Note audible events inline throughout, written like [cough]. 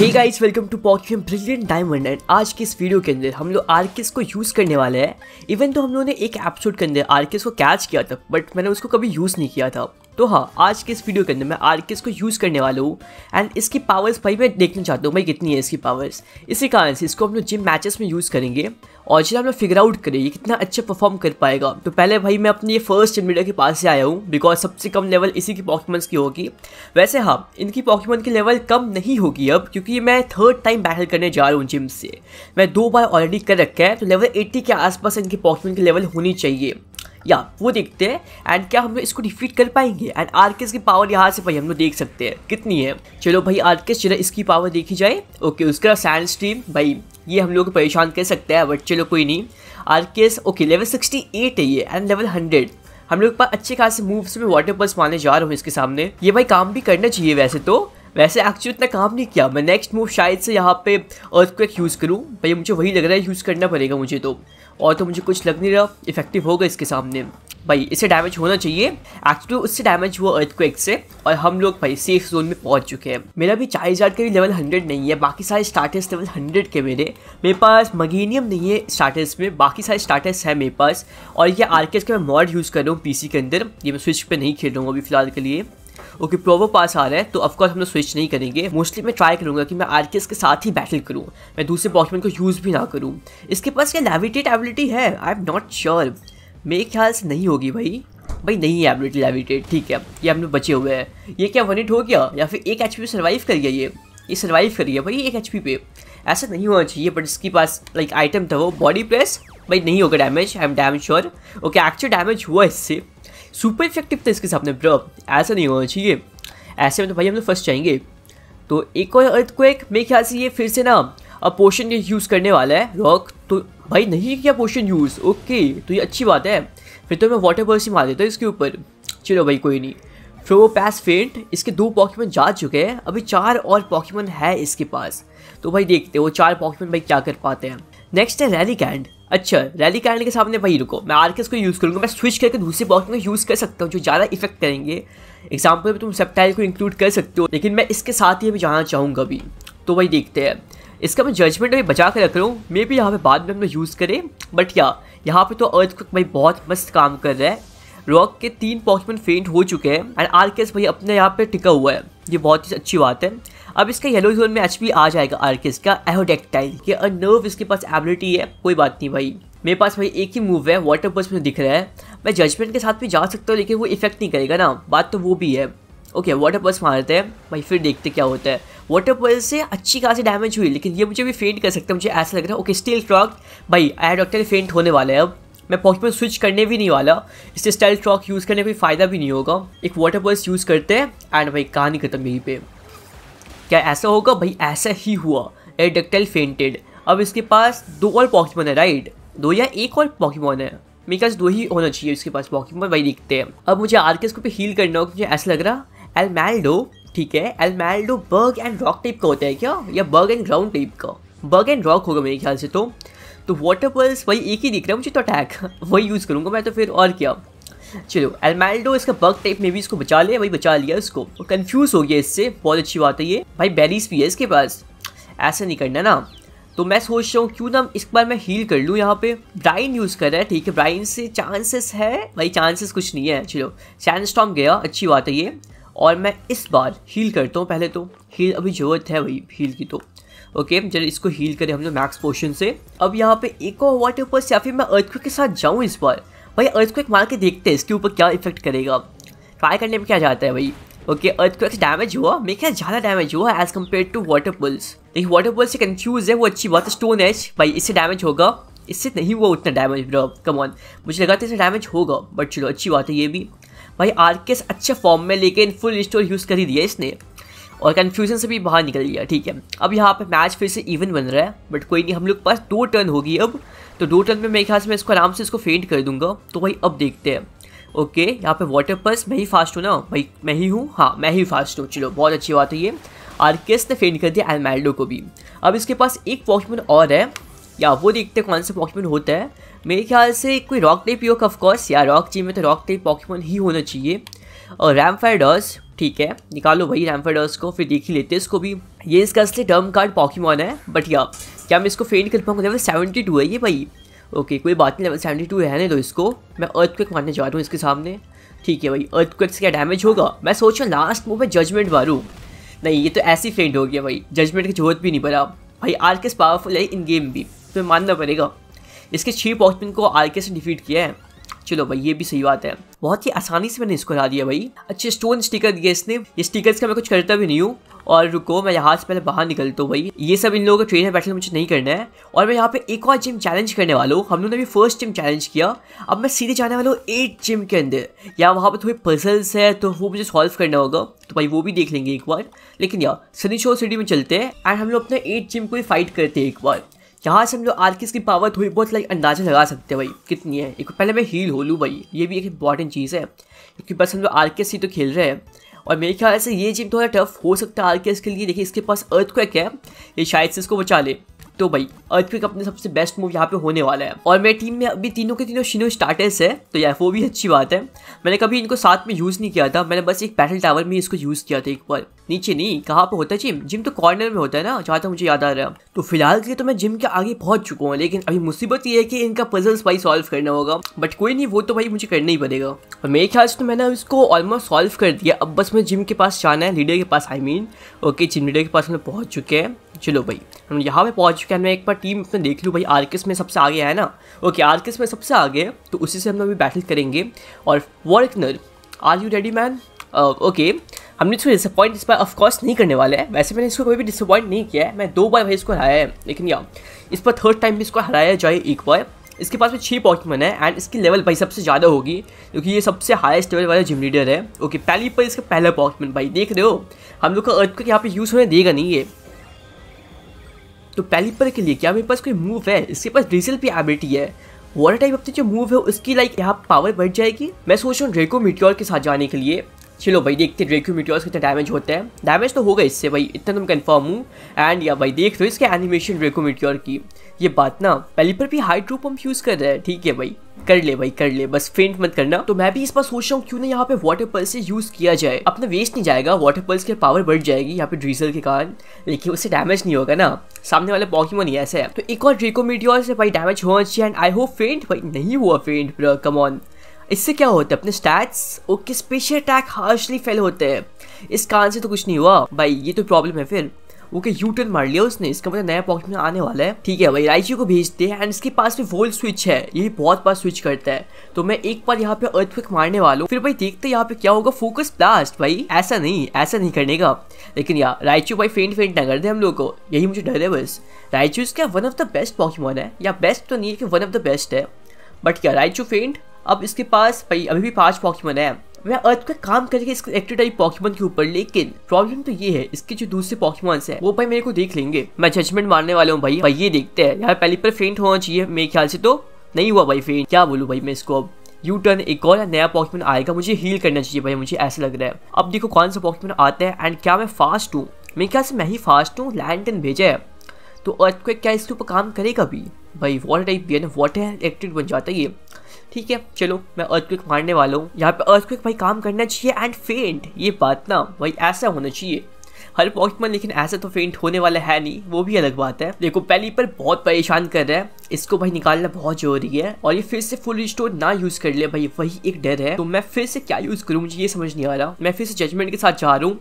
है guys welcome to Pokemon Brilliant Diamond and आज की इस वीडियो के अंदर हम लोग आरकेस को यूज़ करने वाले हैं इवन तो हम लोगों ने एक एपिसोड के अंदर आरकेस को कैच किया था बट मैंने उसको कभी यूज़ नहीं किया था तो हाँ आज के इस वीडियो के अंदर मैं आर के इसको यूज़ करने वाला हूँ एंड इसकी पावर्स भाई मैं देखना चाहता हूँ भाई कितनी है इसकी पावर्स इसी कारण से इसको हम लोग जिम मैचेस में यूज़ करेंगे और जब हम लोग फिगर आउट करें ये कितना अच्छा परफॉर्म कर पाएगा तो पहले भाई मैं अपने ये फर्स्ट जनरेटर के पास से आया हूँ बिकॉज सबसे कम लेवल इसी की पॉक्यूमेंट्स की होगी वैसे हाँ इनकी पॉक्यूमेंट की लेवल कम नहीं होगी अब क्योंकि मैं थर्ड टाइम बैटल करने जा रहा हूँ जिम से मैं दो बार ऑलरेडी कर रखा है तो लेवल एट्टी के आसपास इनकी पॉक्यूमेंट की लेवल होनी चाहिए या वो देखते हैं एंड क्या हम लोग इसको डिफीट कर पाएंगे एंड आर्केस की पावर यहाँ से भाई हम लोग देख सकते हैं कितनी है चलो भाई आर्केस चलो इसकी पावर देखी जाए ओके उसका सैंड स्ट्रीम भाई ये हम लोग परेशान कर सकता है बट चलो कोई नहीं Arceus okay level sixty eight है ये एंड लेवल हंड्रेड हम लोग के पास अच्छे खासे मूव्स में वाटर पल्स मारने जा रहे हैं इसके सामने ये भाई काम भी करना चाहिए वैसे तो वैसे एक्चुअली उतना काम नहीं किया मैं नेक्स्ट मूव शायद से यहाँ पे अर्थक्वेक यूज़ करूँ भैया मुझे वही लग रहा है यूज़ करना पड़ेगा मुझे तो और तो मुझे कुछ लग नहीं रहा इफेक्टिव होगा इसके सामने भाई इसे डैमेज होना चाहिए एक्चुअली उससे डैमेज हुआ अर्थ अर्थक्वेक से और हम लोग भाई सेफ जोन में पहुंच चुके हैं मेरा भी चालीस हजार का भी लेवल हंड्रेड नहीं है बाकी सारे स्टार्टर्स लेवल हंड्रेड के मेरे मेरे पास मगीनियम नहीं है स्टार्टर्स में बाकी सारे स्टार्टर्स हैं मेरे पास और ये आर के मैं मॉड यूज़ कर रहा हूँ पी के अंदर ये मैं स्विच पर नहीं खेल रहा हूँ अभी फिलहाल के लिए ओके प्रोवो पास आ रहा है तो ऑफकोर्स हम लोग स्विच नहीं करेंगे मोस्टली मैं ट्राई करूंगा कि मैं आर के साथ ही बैटल करूँ मैं दूसरे बॉक्समैन को यूज़ भी ना करूँ इसके पास क्या लेविटेट एबिलिटी है आई एम नॉट श्योर मेरे ख्याल से नहीं होगी भाई भाई नहीं है एबिलिटी लेविटेट ठीक है ये हम लोग बचे हुए हैं ये क्या वन हो गया या फिर एक एच पे सर्वाइव कर गया ये ये सर्वाइव कर गया भाई एक एच पे ऐसा नहीं होना चाहिए बट इसके पास लाइक आइटम था वो बॉडी प्रेस भाई नहीं होगा damage I am damn sure okay actual damage हुआ इससे सुपर इफेक्टिव था इसके सामने ब्रो ऐसा नहीं होना चाहिए ऐसे में तो भाई हम लोग फर्स्ट जाएंगे तो एक और अर्थ को एक मेरे ख्याल से ये फिर से ना अब पोशन यूज़ करने वाला है रॉक तो भाई नहीं किया पोशन यूज़ ओके तो ये अच्छी बात है फिर तो मैं वाटर बर्स ही मार देता हूँ इसके ऊपर चलो भाई कोई नहीं फिर वो पैस फेंट इसके दो पॉक्यूमेंट जा चुके हैं अभी चार और पॉक्यूमेंट है इसके पास तो भाई देखते हैं वो चार पॉक्यूमेंट भाई क्या कर पाते हैं नेक्स्ट है रैली कैंड अच्छा रैली कैंडल के सामने वही रुको मैं आर को यूज़ करूँगा मैं स्विच करके दूसरे बॉक्स में यूज़ कर सकता हूँ जो ज़्यादा इफेक्ट करेंगे एग्जाम्पल में तुम सेप्टाइल को इंक्लूड कर सकते हो लेकिन मैं इसके साथ ही अभी जाना चाहूँगा अभी तो वही देखते हैं इसका मैं जजमेंट अभी बचा के रख रहा हूँ मे भी यहाँ पे बाद में हम लोग यूज़ करें बट या यहाँ पे तो अर्थ को भाई बहुत मस्त काम कर रहा है रॉक के तीन पॉक्समैन फेंट हो चुके हैं एंड आर भाई अपने यहाँ पे टिका हुआ है ये बहुत ही अच्छी बात है अब इसका येलो जोन में एच आ जाएगा आर्किस का एहोडेक्टाइल के अ नर्व इसके पास एबिलिटी है कोई बात नहीं भाई मेरे पास भाई एक ही मूव है वाटर बस में दिख रहा है मैं जजमेंट के साथ भी जा सकता हूँ लेकिन वो इफेक्ट नहीं करेगा ना बात तो वो भी है ओके वाटर पल्स मारते हैं भाई फिर देखते क्या होता है वाटर पल्स से अच्छी खासी डैमेज हुई लेकिन ये मुझे भी फेंट कर सकता है मुझे ऐसा लग रहा है ओके स्टील ट्रॉक भाई आया डॉक्टर फेंट होने वाला है अब मैं पॉकेट स्विच करने भी नहीं वाला इससे स्टाइल ट्रॉक यूज़ करने कोई फ़ायदा भी नहीं होगा एक वाटर पर्स यूज़ करते हैं एंड भाई कहानी खत्म यहीं पर क्या ऐसा होगा भाई ऐसा ही हुआ एडेक्टाइल फेंटेड अब इसके पास दो और पॉकीमोन है राइट दो या एक और पॉकीमोन है मेरे पास दो ही होना चाहिए उसके पास पॉकीमोन भाई दिखते हैं अब मुझे आर के पे हील करना होगा मुझे ऐसा लग रहा मैल्डो ठीक है मैल्डो बर्ग एंड रॉक टाइप का होता है क्या या बर्ग एंड ग्राउंड टाइप का बर्ग एंड रॉक होगा मेरे ख्याल से तो तो वाटर पल्स वही एक ही दिख रहा है मुझे तो अटैक [laughs] वही यूज़ करूँगा मैं तो फिर और क्या चलो एलमेल्डो इसका बग टाइप में भी इसको बचा लिया भाई बचा लिया इसको कन्फ्यूज हो गया इससे बहुत अच्छी बात है ये भाई बैरीज भी है इसके पास ऐसा नहीं करना ना तो मैं सोच रहा हूँ क्यों ना इस बार मैं हील कर लूँ यहाँ पे ब्राइन यूज़ कर रहा है ठीक है ब्राइन से चांसेस है भाई चांसेस कुछ नहीं है चलो सैन स्टॉम गया अच्छी बात है ये और मैं इस बार हील करता हूँ पहले तो हील अभी ज़रूरत है भाई हील की तो ओके चलो इसको हील करें हम लोग मैक्स पोशन से अब यहाँ पे एक और वाटर पर्स या फिर मैं अर्थ के साथ जाऊँ इस बार भाई अर्थ को एक मार के देखते हैं इसके ऊपर क्या इफेक्ट करेगा ट्राई करने में क्या जाता है भाई ओके अर्थ को डैमेज हुआ मेरे ख्याल ज़्यादा डैमेज हुआ as compare to water pulse देखिए वाटर पुल्स से कन्फ्यूज है वो अच्छी बात है स्टोन एज भाई इससे डैमेज होगा इससे नहीं हुआ उतना डैमेज ब्रो कम ऑन मुझे लगा था इससे डैमेज होगा बट चलो अच्छी बात है ये भी भाई आर के अच्छे फॉर्म में लेकिन फुल स्टोर यूज़ कर ही दिया इसने और कन्फ्यूजन से भी बाहर निकल गया ठीक है अब यहाँ पर मैच फिर से इवन बन रहा है बट कोई नहीं हम लोग पास दो टर्न होगी अब तो दो टर्न में मेरे ख्याल से मैं इसको आराम से इसको फेंट कर दूंगा तो भाई अब देखते हैं ओके यहाँ पे वाटर पर्स मैं ही फास्ट हूँ ना भाई मैं ही हूँ हाँ मैं ही फास्ट हूँ चलो बहुत अच्छी बात है ये किस ने फेंट कर दिया एलमेल्डो को भी अब इसके पास एक पॉक्यूमेंट और है या वो देखते हैं कौन सा पॉक्यूमेंट होता है मेरे ख्याल से कोई रॉक टाइप ही होगा ऑफकोर्स या रॉक चाहिए में तो रॉक टाइप पॉक्यूमेंट ही होना चाहिए और रैमफाइडर्स ठीक है निकालो वही रैमफाइडर्स को फिर देख ही लेते हैं इसको भी ये इसका असली टर्म कार्ड पॉकीमॉन है बट या क्या मैं इसको फेंट कर पाऊँगा लेवल सेवेंटी टू है ये भाई ओके कोई बात नहीं लेवल सेवेंटी टू रहने दो इसको मैं अर्थ क्विक मारने जा रहा हूँ इसके सामने ठीक है भाई अर्थ क्विक से क्या डैमेज होगा मैं सोच रहा लास्ट मूव में जजमेंट मारूँ नहीं ये तो ऐसी फेंट हो गया भाई जजमेंट की जरूरत भी नहीं पड़ा भाई आर केस पावरफुल है इन गेम भी तो मानना पड़ेगा इसके छः पॉक्समैन को आर के से डिफीट किया है चलो भाई ये भी सही बात है बहुत ही आसानी से मैंने इसको हरा दिया भाई अच्छे स्टोन स्टिकर दिए इसने ये स्टिकर्स का मैं कुछ करता भी नहीं हूँ और रुको मैं यहाँ से पहले बाहर निकलता हूँ भाई ये सब इन लोगों का ट्रेन में बैठने मुझे नहीं करना है और मैं यहाँ पे एक और जिम चैलेंज करने वाला हूँ हम लोगों ने भी फर्स्ट जिम चैलेंज किया अब मैं सीधे जाने वाला हूँ एट जिम के अंदर या वहाँ पर थोड़ी पर्सल्स है तो वो मुझे सॉल्व करना होगा तो भाई वो भी देख लेंगे एक बार लेकिन यार सनी शो सिटी में चलते हैं एंड हम लोग अपने एट जिम को फाइट करते हैं एक बार यहाँ से हम जो आर्किस की पावर थोड़ी बहुत लाइक अंदाजा लगा सकते हैं भाई कितनी है एक पहले मैं हील हो लूँ भाई ये भी एक इंपॉर्टेंट चीज़ है क्योंकि बस हम लोग आर्किस ही तो खेल रहे हैं और मेरे ख्याल से ये जिम थोड़ा टफ हो सकता है आर के लिए देखिए इसके पास अर्थ क्वेक है ये शायद से इसको बचा ले तो भाई अर्थ क्वेक अपने सबसे बेस्ट मूव यहाँ पे होने वाला है और मेरी टीम में अभी तीनों के तीनों शिनो स्टार्टर्स है तो यार वो भी अच्छी बात है मैंने कभी इनको साथ में यूज़ नहीं किया था मैंने बस एक बैटल टावर में इसको यूज़ किया था एक बार नीचे नहीं कहाँ पे होता है जिम जिम तो कॉर्नर में होता है ना जहाँ तक मुझे याद आ रहा है तो फिलहाल के लिए तो मैं जिम के आगे पहुँच चुका हूँ लेकिन अभी मुसीबत ये है कि इनका पजल्स भाई सॉल्व करना होगा बट कोई नहीं वो तो भाई मुझे करना ही पड़ेगा और मेरे ख्याल से तो मैंने इसको ऑलमोस्ट सॉल्व कर दिया अब बस मैं जिम के पास जाना है लीडर के पास I I mean mean, okay gym leader के पास हमें पहुँच चुके हैं चलो भाई हम यहाँ पर पहुँच चुके हैं मैं एक बार टीम अपने देख लूँ भाई आरकेस में सबसे आगे है ना ओके आरकेस में सबसे आगे तो उसी से हम लोग अभी बैटल करेंगे और वर्कनर are you ready man okay uh, okay. हमने इसको डिसअपॉइंट इस बार ऑफकोर्स नहीं करने वाले हैं वैसे मैंने इसको कभी भी डिसअपॉइंट नहीं किया है मैं दो बार भाई इसको हराया है लेकिन या इस पर थर्ड टाइम भी इसको हराया जाए एक बार इसके पास में छः पॉकेमन है एंड इसकी लेवल भाई सबसे ज़्यादा होगी क्योंकि ये सबसे हाईएस्ट लेवल वाला जिम लीडर है ओके पहली पर इसका पहला पॉकेमन भाई देख रहे हो हम लोग का अर्थ को यहाँ पर यूज़ होने देगा नहीं ये तो पहली पर के लिए क्या मेरे पास कोई मूव है इसके पास डीजल भी एबिलिटी है वाटर टाइप अपनी जो मूव है उसकी लाइक यहाँ पावर बढ़ जाएगी मैं सोच रहा हूँ रेको मिट्योर के साथ जाने के लिए चलो भाई देखते हैं रेक्यू मीटियोर्स कितने डैमेज होते हैं डैमेज तो होगा इससे भाई इतना तो मैं कन्फर्म हूँ एंड या भाई देख रहे हो इसके एनिमेशन रेक्यू मीटियोर की ये बात ना पहली पर भी हाइड्रो पम्प यूज़ कर रहे हैं ठीक है भाई कर ले भाई कर ले बस फेंट मत करना तो मैं भी इस बार सोच रहा हूँ क्यों ना यहाँ पे वाटर पल्स से यूज किया जाए अपना वेस्ट नहीं जाएगा वाटर पल्स की पावर बढ़ जाएगी यहाँ पे ड्रीजल के कारण लेकिन उससे डैमेज नहीं होगा ना सामने वाले पॉकीमोन ही ऐसे है तो एक और ड्रेको मीटियोर से भाई डैमेज होना चाहिए एंड आई होप फेंट भाई नहीं हुआ फेंट ब्रो कम ऑन इससे क्या होता है अपने stats okay special attack harshly fail होते हैं इस कारण से तो कुछ नहीं हुआ भाई ये तो प्रॉब्लम है फिर ओके यू टर्न मार लिया उसने इसका मतलब नया पॉकेट में आने वाला है ठीक है भाई राइची को भेजते हैं एंड इसके पास भी वोल्ट स्विच है ये बहुत बार स्विच करता है तो मैं एक बार यहाँ पे अर्थक्विक मारने वाला हूँ फिर भाई देखते यहाँ पे क्या होगा फोकस ब्लास्ट भाई ऐसा नहीं ऐसा नहीं करने का लेकिन यार राइचू भाई फेंट फेंट ना कर दे हम लोग को यही मुझे डर है बस राइचू इसका one of the best Pokemon है या बेस्ट तो नहीं है कि वन ऑफ द बेस्ट है बट क्या राइचू फेंट अब इसके पास अभी भी पांच पॉकीमन है वह अर्थ का काम करेगा एक्टिव टाइप पॉकीमन के ऊपर लेकिन प्रॉब्लम तो ये है इसके जो दूसरे पॉकीमन है वो भाई मेरे को देख लेंगे मैं जजमेंट मारने वाला हूँ भाई भाई ये देखते हैं यार पहली पर फेंट होना चाहिए मेरे ख्याल से तो नहीं हुआ भाई फेंट क्या बोलूँ भाई मैं इसको अब यू टर्न एक और नया पॉकीमन आएगा मुझे हील करना चाहिए भाई मुझे ऐसा लग रहा है अब देखो कौन सा पॉकीमन आता है एंड क्या मैं फास्ट हूँ मेरे ख्याल से मैं ही फास्ट हूँ लैंडन भेजा है तो अर्थ क्या इसके ऊपर काम करेगा भी भाई वॉल टाइप भी है ना वाटर इलेक्ट्रिक बन जाता है ये ठीक है चलो मैं अर्थक्विक मारने वाला हूँ यहाँ पे अर्थक्विक भाई काम करना चाहिए एंड फेंट ये बात ना भाई ऐसा होना चाहिए हर में लेकिन ऐसा तो फेंट होने वाला है नहीं वो भी अलग बात है देखो पहली पर बहुत परेशान कर रहा है इसको भाई निकालना बहुत जरूरी है और ये फिर से फुल रिस्टोर ना यूज कर ले भाई वही एक डर है तो मैं फिर से क्या यूज करूँ मुझे ये समझ नहीं आ रहा मैं फिर से जजमेंट के साथ जा रहा हूँ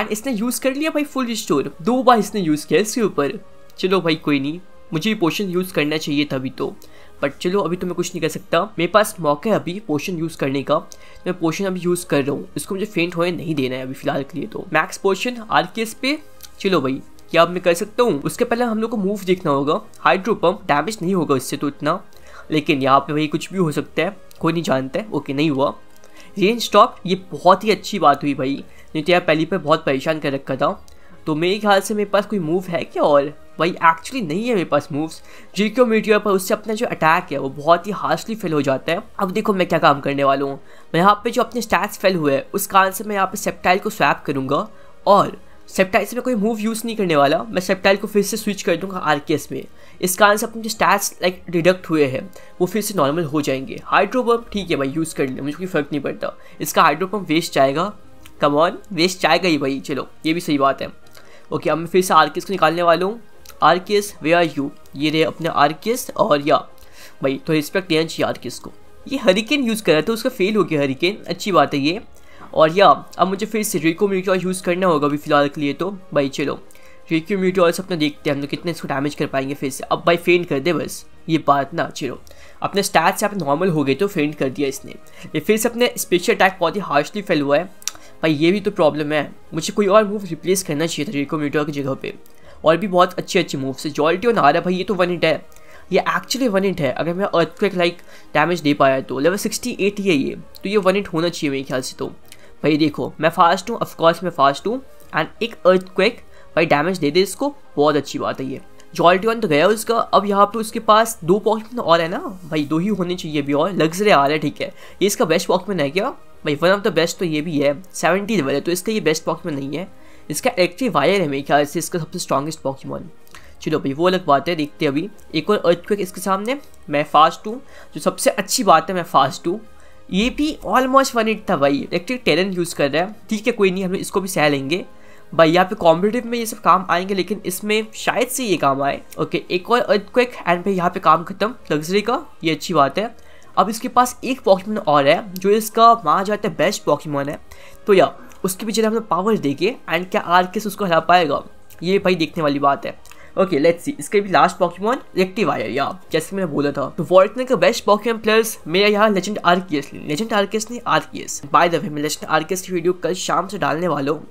एंड इसने यूज कर लिया भाई फुल रिस्टोर दो बार इसने यूज किया इसके ऊपर चलो भाई कोई नहीं मुझे ये पोशन यूज़ करना चाहिए था अभी तो बट चलो अभी तो मैं कुछ नहीं कर सकता मेरे पास मौका है अभी पोशन यूज़ करने का तो मैं पोशन अभी यूज़ कर रहा हूँ इसको मुझे फेंट होने नहीं देना है अभी फिलहाल के लिए तो max potion R K S पे चलो भाई क्या अब मैं कर सकता हूँ उसके पहले हम लोग को मूव देखना होगा हाइड्रोपम्प डैमेज नहीं होगा इससे तो इतना लेकिन यहाँ पे भाई कुछ भी हो सकता है कोई नहीं जानता है ओके नहीं हुआ रेंज स्टॉप ये बहुत ही अच्छी बात हुई भाई नहीं तो यार पहली पर बहुत परेशान कर रखा था तो मेरे ख्याल से मेरे पास कोई मूव है क्या और भाई एक्चुअली नहीं है मेरे पास मूव्स क्यों मीटियर पर उससे अपना जो अटैक है वो बहुत ही हार्शली फेल हो जाता है अब देखो मैं क्या काम करने वाला हूँ मैं यहाँ पे जो अपने स्टैट्स फेल हुए हैं उस कारण से मैं यहाँ पे सेप्टाइल को स्वैप करूँगा और सेप्टाइल से मैं कोई मूव यूज़ नहीं करने वाला मैं सेप्टाइल को फिर से स्विच कर दूँगा आर में इस कारण से अपने जो स्टैट्स लाइक डिडक्ट हुए हैं वो फिर से नॉर्मल हो जाएंगे हाइड्रोपम्प ठीक है भाई यूज़ कर लिया मुझे कोई फ़र्क नहीं पड़ता इसका हाइड्रो वेस्ट जाएगा कमॉन वेस्ट जाएगा ही भाई चलो ये भी सही बात है ओके अब मैं फिर से आर को निकालने वाला हूँ are K S way are you ये रहे अपने आर के एस और या भाई तो रिस्पेक्ट दें चाहिए आर के एस को ये हरिकेन यूज़ कर रहा था तो उसका फेल हो गया हरिकेन अच्छी बात है ये और या अब मुझे फिर से रिको म्यूटोर यूज़ करना होगा अभी फिलहाल के लिए तो भाई चलो रिको म्यूटोर अपना देखते हैं हम लोग कितने इसको डैमेज कर पाएंगे फिर से अब भाई फेंट कर दे बस ये बात ना चलो अपने स्टैट से आप नॉर्मल हो गए तो फेंट कर दिया इसने ये फिर से अपने स्पेशल अटैक बहुत ही हार्शली फेल हुआ है भाई ये भी तो प्रॉब्लम है मुझे कोई और मूव रिप्लेस करना चाहिए था रिको म्यूटोर की जगह पर और भी बहुत अच्छी अच्छी मूव्स है जॉल्टी और नारा भाई ये तो वन इट है ये एक्चुअली वन इट है अगर मैं अर्थ को एक लाइक डैमेज दे पाया तो लेवल सिक्सटी एट ही है ये तो ये वन इट होना चाहिए मेरे ख्याल से तो भाई देखो मैं फास्ट हूँ ऑफकोर्स मैं फास्ट हूँ एंड एक अर्थ को एक भाई डैमेज दे दे इसको बहुत अच्छी बात है ये जॉल्टी वन तो गया उसका अब यहाँ पे उसके पास दो पॉक्समैन और है ना भाई दो ही होने चाहिए अभी और लग्जरी आ रहा है ठीक है ये इसका बेस्ट पॉक्समैन है क्या भाई वन ऑफ द बेस्ट तो ये भी है सेवेंटी लेवल है तो इसका ये बेस्ट पॉक्समैन नहीं है इसका एक्चुअली वायर है मेरे ख्याल से इसका सबसे स्ट्रॉगेस्ट पॉकीमोन चलो भाई वो अलग बात है देखते अभी एक और अर्थ इसके सामने मैं फास्ट हूँ जो सबसे अच्छी बात है मैं फास्ट हूँ ये भी ऑलमोस्ट वन इट था भाई इलेक्ट्रिक टैलेंट यूज़ कर रहा है ठीक है कोई नहीं हम इसको भी सह लेंगे भाई यहाँ पे कॉम्पिटेटिव में ये सब काम आएंगे लेकिन इसमें शायद से ये काम आए ओके एक और अर्थ क्विक एंड भाई यहाँ पे काम खत्म लग्जरी का ये अच्छी बात है अब इसके पास एक पॉकीमोन और है जो इसका माना जाता है बेस्ट पॉकीमोन है तो या उसके पीछे हमने पावर्स देखे एंड क्या आर केस उसको हरा पाएगा ये भाई देखने वाली बात है ओके लेट्स सी इसके भी लास्ट पॉकीमॉन रेक्टिवायर या जैसे मैंने बोला था तो ने का बेस्ट पॉकीमॉन प्लेयर्स मेरा यहाँ लेजेंड आर्कियस लेजेंड एस ने एस बाय द वे मैं लेजेंड एस की वीडियो कल शाम से डालने वाला हूँ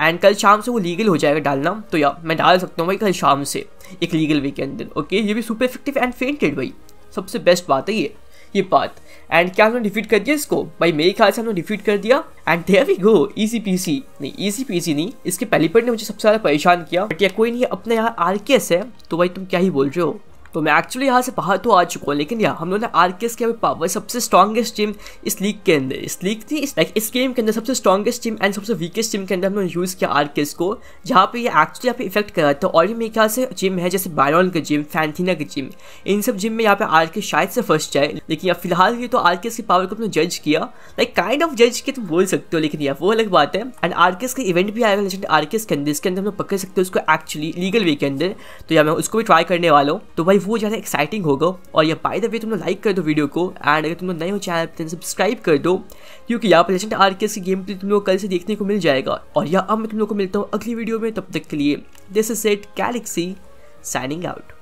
एंड कल शाम से वो लीगल हो जाएगा डालना तो या मैं डाल सकता हूँ भाई कल शाम से एक लीगल वे के अंदर ओके ये भी सुपर इफेक्टिव एंड फेंटेड भाई सबसे बेस्ट बात है ये ये बात एंड क्या हमने डिफीट कर दिया इसको भाई मेरे ख्याल से हमने डिफीट कर दिया and there we go easy peasy नहीं इजी पीसी नहीं इसके पहली पहले ने मुझे सबसे ज़्यादा परेशान किया बट या कोई नहीं अपने यहाँ आर है तो भाई तुम क्या ही बोल रहे हो तो मैं एक्चुअली यहाँ से बाहर तो आ चुका हूँ लेकिन यार हम लोगों ने आर के एस के पावर सबसे स्ट्रॉगेस्ट टीम इस लीग के अंदर इस लीग थी इस लाइक इस गेम के अंदर सबसे स्ट्रॉगेस्ट टीम एंड सबसे वीकेस्ट टीम के अंदर हम लोगों ने यूज़ किया आर के एस को जहाँ पे ये एक्चुअली यहाँ पे इफेक्ट करा था और भी मेरे ख्याल से जिम है जैसे बायरॉन का जिम फैंथीना का जिम इन सब जिम में यहाँ पे आर के शायद से फर्स्ट जाए लेकिन यार फिलहाल ये तो आर के एस की पावर को हमने जज किया लाइक काइंड ऑफ जज के तुम बोल सकते हो लेकिन यार वो अलग बात है एंड आर के एस का इवेंट भी आएगा लेजेंड आर के एस के अंदर इसके अंदर हम लोग पकड़ सकते हो उसको एक्चुअली लीगल वे के अंदर तो यार मैं उसको भी ट्राई करने वाला हूँ तो भाई वो ज़्यादा एक्साइटिंग होगा और या बाय द वे तुम लोग लाइक कर दो वीडियो को एंड अगर तुम लोग नए हो चैनल पर सब्सक्राइब कर दो क्योंकि यहाँ पर लेजेंट आर के की गेम प्ले तुम लोग कल से देखने को मिल जाएगा और यह अब मैं तुम लोग को मिलता हूँ अगली वीडियो में तब तक के लिए this is set galaxy signing out